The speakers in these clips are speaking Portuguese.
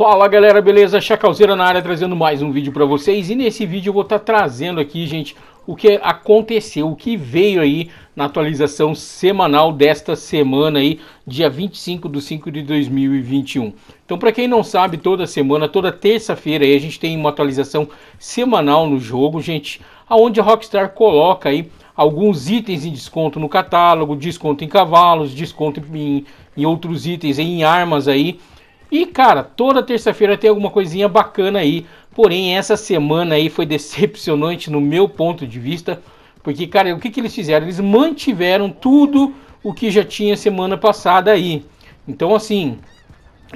Fala galera, beleza? Chacalzeira na área trazendo mais um vídeo para vocês e nesse vídeo eu vou estar tá trazendo aqui, gente, o que aconteceu, o que veio aí na atualização semanal desta semana aí, dia 25 de 5 de 2021. Então, para quem não sabe, toda semana, toda terça-feira aí a gente tem uma atualização semanal no jogo, gente, aonde a Rockstar coloca aí alguns itens em desconto no catálogo, desconto em cavalos, desconto em, em outros itens, em armas aí, e, cara, toda terça-feira tem alguma coisinha bacana aí. Porém, essa semana aí foi decepcionante no meu ponto de vista. Porque, cara, o que, que eles fizeram? Eles mantiveram tudo o que já tinha semana passada aí. Então, assim,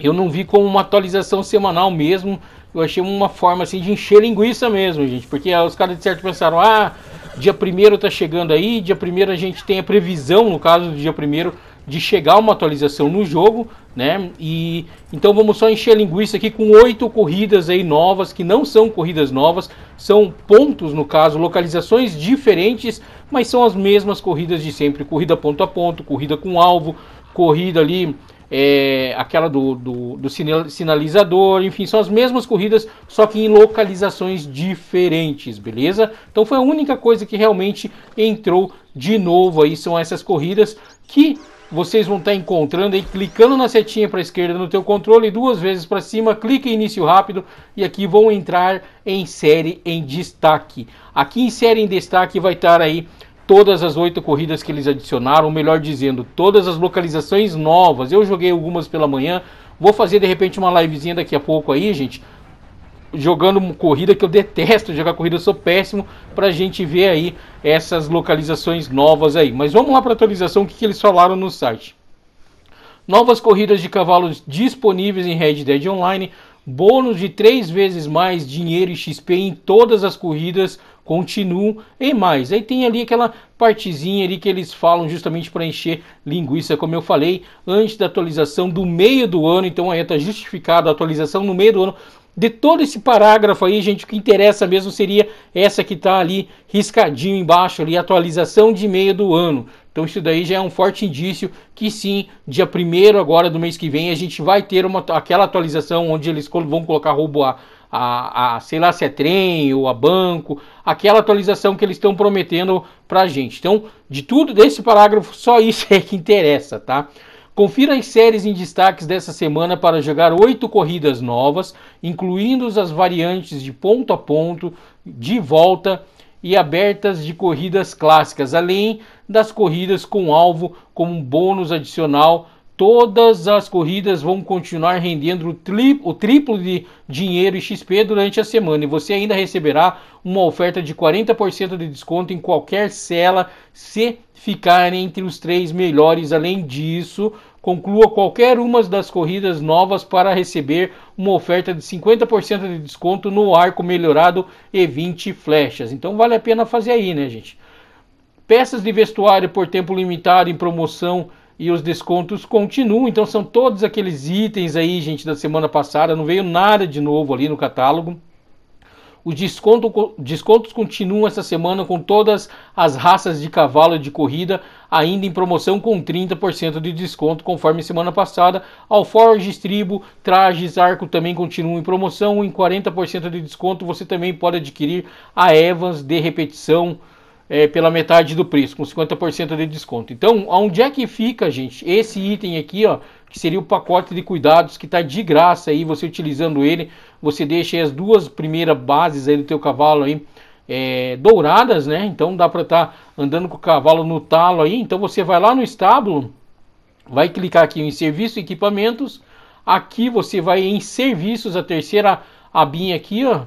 eu não vi como uma atualização semanal mesmo. Eu achei uma forma assim de encher linguiça mesmo, gente. Porque os caras de certo pensaram, ah, dia primeiro tá chegando aí, dia primeiro a gente tem a previsão, no caso do dia primeiro de chegar uma atualização no jogo, né? E então vamos só encher a linguiça aqui com oito corridas aí novas que não são corridas novas, são pontos no caso, localizações diferentes, mas são as mesmas corridas de sempre, corrida ponto a ponto, corrida com alvo, corrida ali é, aquela do, do, do, sinalizador, enfim, são as mesmas corridas, só que em localizações diferentes, beleza? Então foi a única coisa que realmente entrou de novo aí, são essas corridas que vocês vão estar encontrando aí, clicando na setinha para a esquerda no teu controle, duas vezes para cima, clica em início rápido e aqui vão entrar em série em destaque. Aqui em série em destaque vai estar aí todas as oito corridas que eles adicionaram, ou melhor dizendo, todas as localizações novas. Eu joguei algumas pela manhã, vou fazer de repente uma livezinha daqui a pouco aí, gente, jogando corrida que eu detesto jogar corrida, eu sou péssimo, pra gente ver aí essas localizações novas aí. Mas vamos lá para atualização, o que, que eles falaram no site. Novas corridas de cavalos disponíveis em Red Dead Online, bônus de três vezes mais dinheiro e XP em todas as corridas continuam e mais. Aí tem ali aquela partezinha ali que eles falam justamente para encher linguiça, como eu falei, antes da atualização do meio do ano, então aí está justificada a atualização no meio do ano. De todo esse parágrafo aí, gente, o que interessa mesmo seria essa que está ali riscadinho embaixo ali, atualização de meio do ano. Então isso daí já é um forte indício que sim, dia 1 agora do mês que vem, a gente vai ter uma, aquela atualização onde eles vão colocar roubo A a, a sei lá se é trem ou a banco, aquela atualização que eles estão prometendo para a gente. Então, de tudo desse parágrafo, só isso é que interessa, tá? Confira as séries em destaques dessa semana para jogar oito corridas novas, incluindo as variantes de ponto a ponto, de volta e abertas de corridas clássicas, além das corridas com alvo como um bônus adicional todas as corridas vão continuar rendendo o, tri, o triplo de dinheiro e XP durante a semana e você ainda receberá uma oferta de 40% de desconto em qualquer cela se ficar entre os três melhores. Além disso, conclua qualquer uma das corridas novas para receber uma oferta de 50% de desconto no arco melhorado e 20 flechas. Então vale a pena fazer aí, né, gente? Peças de vestuário por tempo limitado em promoção e os descontos continuam. Então são todos aqueles itens aí, gente, da semana passada. Não veio nada de novo ali no catálogo. Os desconto, descontos continuam essa semana com todas as raças de cavalo de corrida ainda em promoção com 30% de desconto, conforme semana passada. Alforge, estribo, trajes, arco também continuam em promoção. Em 40% de desconto você também pode adquirir a Evans de repetição é, pela metade do preço, com 50% de desconto. Então, onde é que fica, gente, esse item aqui, ó, que seria o pacote de cuidados que está de graça aí, você utilizando ele, você deixa as duas primeiras bases aí do teu cavalo aí é, douradas, né? Então dá para estar tá andando com o cavalo no talo aí. Então você vai lá no estábulo, vai clicar aqui em serviço, equipamentos. Aqui você vai em serviços, a terceira abinha aqui, ó,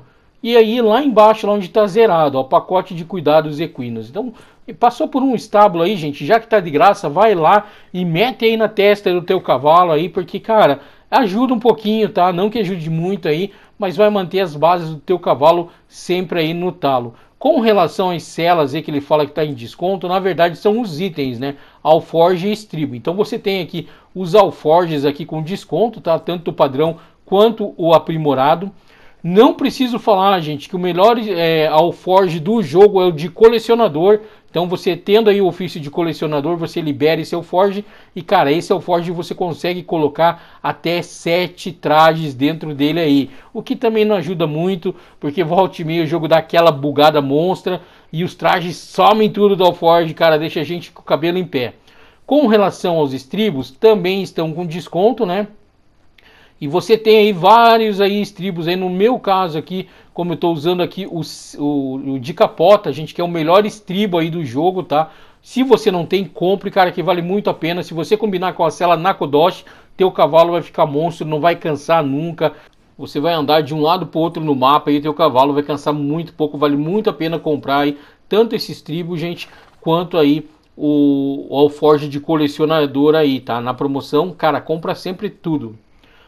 e aí lá embaixo, lá onde está zerado, ó, pacote de cuidados equinos. Então, passou por um estábulo aí, gente, já que está de graça, vai lá e mete aí na testa do teu cavalo aí, porque, cara, ajuda um pouquinho, tá? Não que ajude muito aí, mas vai manter as bases do teu cavalo sempre aí no talo. Com relação às selas aí que ele fala que está em desconto, na verdade são os itens, né? Alforge e estribo. Então você tem aqui os alforges aqui com desconto, tá? Tanto o padrão quanto o aprimorado. Não preciso falar, gente, que o melhor é, alforge do jogo é o de colecionador. Então, você tendo aí o ofício de colecionador, você libera esse alforge. E, cara, esse alforge você consegue colocar até sete trajes dentro dele aí. O que também não ajuda muito, porque volta e meia o jogo dá aquela bugada monstra. E os trajes somem tudo do alforge, cara, deixa a gente com o cabelo em pé. Com relação aos estribos, também estão com desconto, né? E você tem aí vários aí estribos aí, no meu caso aqui, como eu estou usando aqui o, o, o de capota, gente, quer o melhor estribo aí do jogo, tá? Se você não tem, compre, cara, que vale muito a pena. Se você combinar com a sela nakodosh teu cavalo vai ficar monstro, não vai cansar nunca. Você vai andar de um lado para outro no mapa e teu cavalo vai cansar muito pouco, vale muito a pena comprar aí tanto esse estribo, gente, quanto aí o, o alforge de colecionador aí, tá? Na promoção, cara, compra sempre tudo.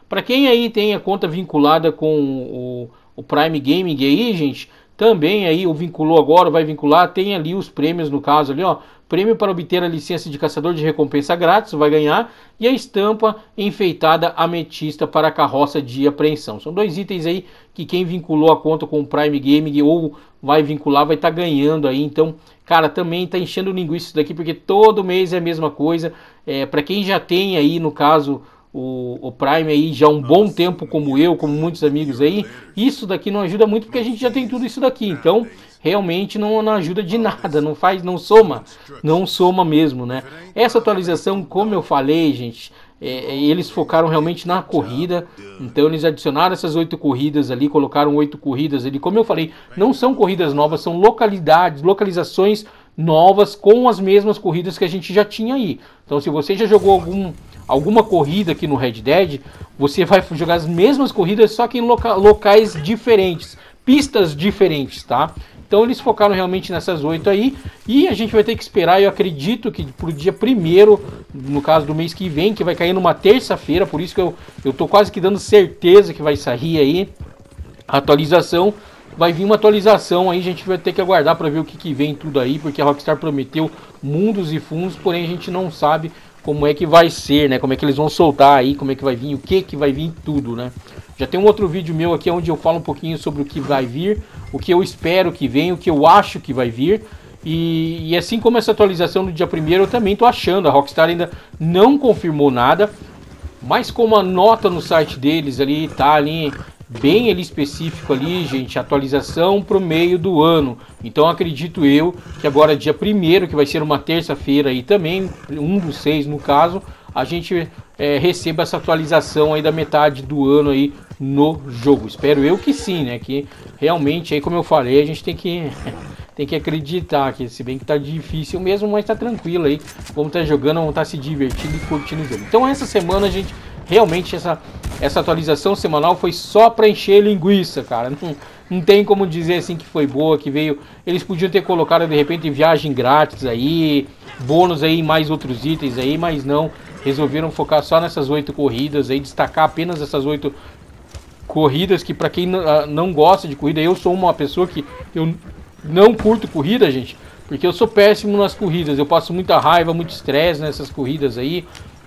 Para quem aí tem a conta vinculada com o, o Prime Gaming aí, gente, também aí o vinculou agora, vai vincular, tem ali os prêmios no caso ali, ó, prêmio para obter a licença de caçador de recompensa grátis, vai ganhar, e a estampa enfeitada ametista para a carroça de apreensão. São dois itens aí que quem vinculou a conta com o Prime Gaming ou vai vincular vai estar tá ganhando aí, então, cara, também tá enchendo linguiça isso daqui porque todo mês é a mesma coisa. É, para quem já tem aí no caso o, o Prime aí já há um bom tempo, como eu, como muitos amigos aí, isso daqui não ajuda muito porque a gente já tem tudo isso daqui. Então, é, é realmente não, não ajuda de nada, não faz, não soma, não soma mesmo, né? Essa atualização, como eu falei, gente, é, é eles focaram realmente na corrida, então eles adicionaram essas oito corridas ali, colocaram oito corridas ali. Como eu falei, não são corridas novas, são localidades, localizações novas com as mesmas corridas que a gente já tinha aí. Então, se você já jogou algum alguma corrida aqui no Red Dead, você vai jogar as mesmas corridas, só que em loca locais diferentes, pistas diferentes, tá? Então eles focaram realmente nessas oito aí e a gente vai ter que esperar. Eu acredito que pro dia primeiro, no caso do mês que vem, que vai cair numa terça-feira, por isso que eu, eu tô quase que dando certeza que vai sair aí a atualização. Vai vir uma atualização aí, a gente vai ter que aguardar para ver o que, que vem tudo aí, porque a Rockstar prometeu mundos e fundos, porém a gente não sabe como é que vai ser, né? Como é que eles vão soltar aí, como é que vai vir, o que que vai vir, tudo, né? Já tem um outro vídeo meu aqui onde eu falo um pouquinho sobre o que vai vir, o que eu espero que venha, o que eu acho que vai vir. E, e assim como essa atualização do dia 1 eu também tô achando, a Rockstar ainda não confirmou nada, mas como a nota no site deles ali tá ali bem ali específico ali, gente, atualização para o meio do ano. Então acredito eu que agora dia primeiro que vai ser uma terça-feira aí também, um dos seis no caso, a gente é, receba essa atualização aí da metade do ano aí no jogo. Espero eu que sim, né? Que realmente aí, como eu falei, a gente tem que tem que acreditar que se bem que tá difícil mesmo, mas tá tranquilo aí. Vamos estar tá jogando, vamos estar tá se divertindo e curtindo o jogo. Então essa semana a gente realmente essa essa atualização semanal foi só para encher linguiça, cara. Não, não tem como dizer assim que foi boa, que veio. Eles podiam ter colocado de repente viagem grátis aí, bônus aí, mais outros itens aí, mas não. Resolveram focar só nessas oito corridas aí, destacar apenas essas oito corridas que para quem ah, não gosta de corrida, eu sou uma pessoa que eu não curto corrida, gente, porque eu sou péssimo nas corridas. Eu passo muita raiva, muito estresse nessas corridas aí.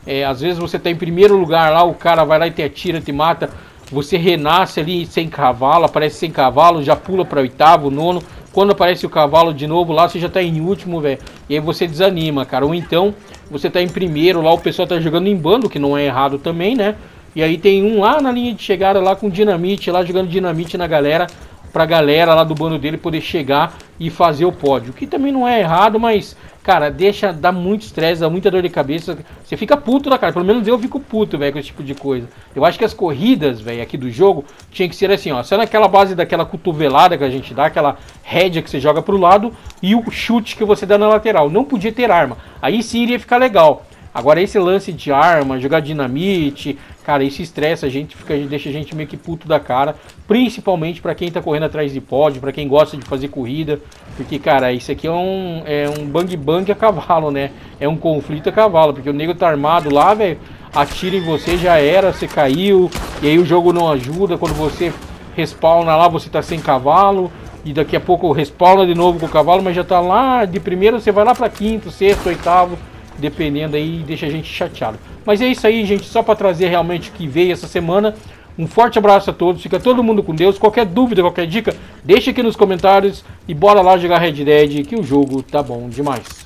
É, às vezes você tá em primeiro lugar lá, o cara vai lá e te atira, te mata. Você renasce ali sem cavalo, aparece sem cavalo, já pula para oitavo, nono. Quando aparece o cavalo de novo lá, você já tá em último, velho. E aí você desanima, cara. Ou então você tá em primeiro lá, o pessoal tá jogando em bando, que não é errado também, né? E aí tem um lá na linha de chegada lá com dinamite, lá jogando dinamite na galera pra galera lá do bando dele poder chegar e fazer o pódio. Que também não é errado, mas, cara, deixa, dá muito estresse, dá muita dor de cabeça. Você fica puto na né, cara. Pelo menos eu fico puto, velho, com esse tipo de coisa. Eu acho que as corridas, velho, aqui do jogo, tinha que ser assim, ó. Só é naquela base daquela cotovelada que a gente dá, aquela rédea que você joga pro lado e o chute que você dá na lateral. Não podia ter arma. Aí sim iria ficar legal. Agora, esse lance de arma, jogar dinamite, cara, isso estressa a gente, fica, deixa a gente meio que puto da cara. Principalmente para quem tá correndo atrás de pódio, para quem gosta de fazer corrida. Porque, cara, isso aqui é um, é um bang bang a cavalo, né? É um conflito a cavalo, porque o nego tá armado lá, velho, atira em você, já era, você caiu. E aí o jogo não ajuda, quando você respawna lá, você tá sem cavalo e daqui a pouco respawna de novo com o cavalo, mas já tá lá de primeiro, você vai lá para quinto, sexto, oitavo dependendo aí, deixa a gente chateado. Mas é isso aí, gente, só para trazer realmente o que veio essa semana. Um forte abraço a todos, fica todo mundo com Deus. Qualquer dúvida, qualquer dica, deixa aqui nos comentários e bora lá jogar Red Dead, que o jogo tá bom demais.